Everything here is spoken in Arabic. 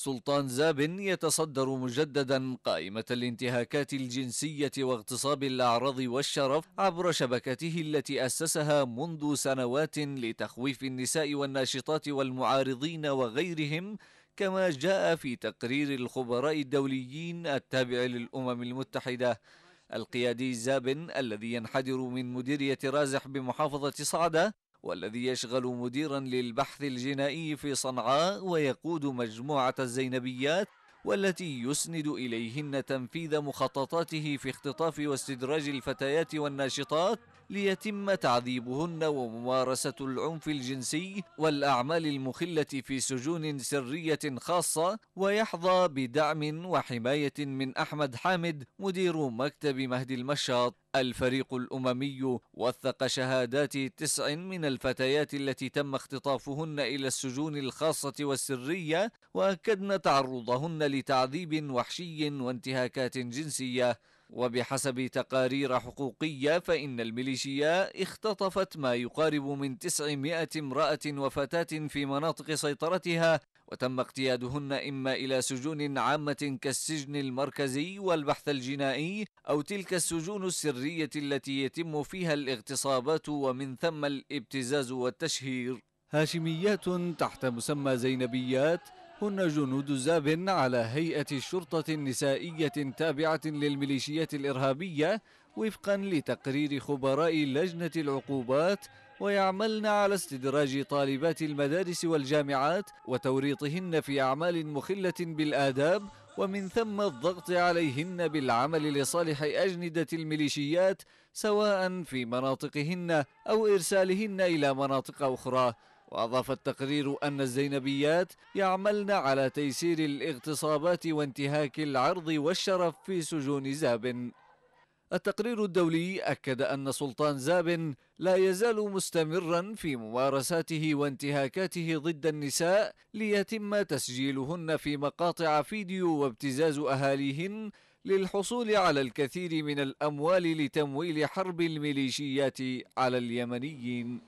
سلطان زاب يتصدر مجددا قائمة الانتهاكات الجنسية واغتصاب الأعراض والشرف عبر شبكته التي أسسها منذ سنوات لتخويف النساء والناشطات والمعارضين وغيرهم كما جاء في تقرير الخبراء الدوليين التابع للأمم المتحدة القيادي زابن الذي ينحدر من مديرية رازح بمحافظة صعدة والذي يشغل مديرا للبحث الجنائي في صنعاء ويقود مجموعة الزينبيات والتي يسند إليهن تنفيذ مخططاته في اختطاف واستدراج الفتيات والناشطات ليتم تعذيبهن وممارسة العنف الجنسي والأعمال المخلة في سجون سرية خاصة ويحظى بدعم وحماية من أحمد حامد مدير مكتب مهدي المشاط الفريق الأممي وثق شهادات تسع من الفتيات التي تم اختطافهن إلى السجون الخاصة والسرية وأكدن تعرضهن لتعذيب وحشي وانتهاكات جنسية وبحسب تقارير حقوقية فإن الميليشيا اختطفت ما يقارب من 900 امرأة وفتاة في مناطق سيطرتها وتم اقتيادهن إما إلى سجون عامة كالسجن المركزي والبحث الجنائي أو تلك السجون السرية التي يتم فيها الاغتصابات ومن ثم الابتزاز والتشهير هاشميات تحت مسمى زينبيات هن جنود زاب على هيئة شرطة نسائية تابعة للميليشيات الإرهابية وفقا لتقرير خبراء لجنة العقوبات ويعملن على استدراج طالبات المدارس والجامعات وتوريطهن في أعمال مخلة بالآداب ومن ثم الضغط عليهن بالعمل لصالح أجندة الميليشيات سواء في مناطقهن أو إرسالهن إلى مناطق أخرى وأضاف التقرير أن الزينبيات يعملن على تيسير الاغتصابات وانتهاك العرض والشرف في سجون زاب التقرير الدولي أكد أن سلطان زاب لا يزال مستمرا في ممارساته وانتهاكاته ضد النساء ليتم تسجيلهن في مقاطع فيديو وابتزاز أهاليهن للحصول على الكثير من الأموال لتمويل حرب الميليشيات على اليمنيين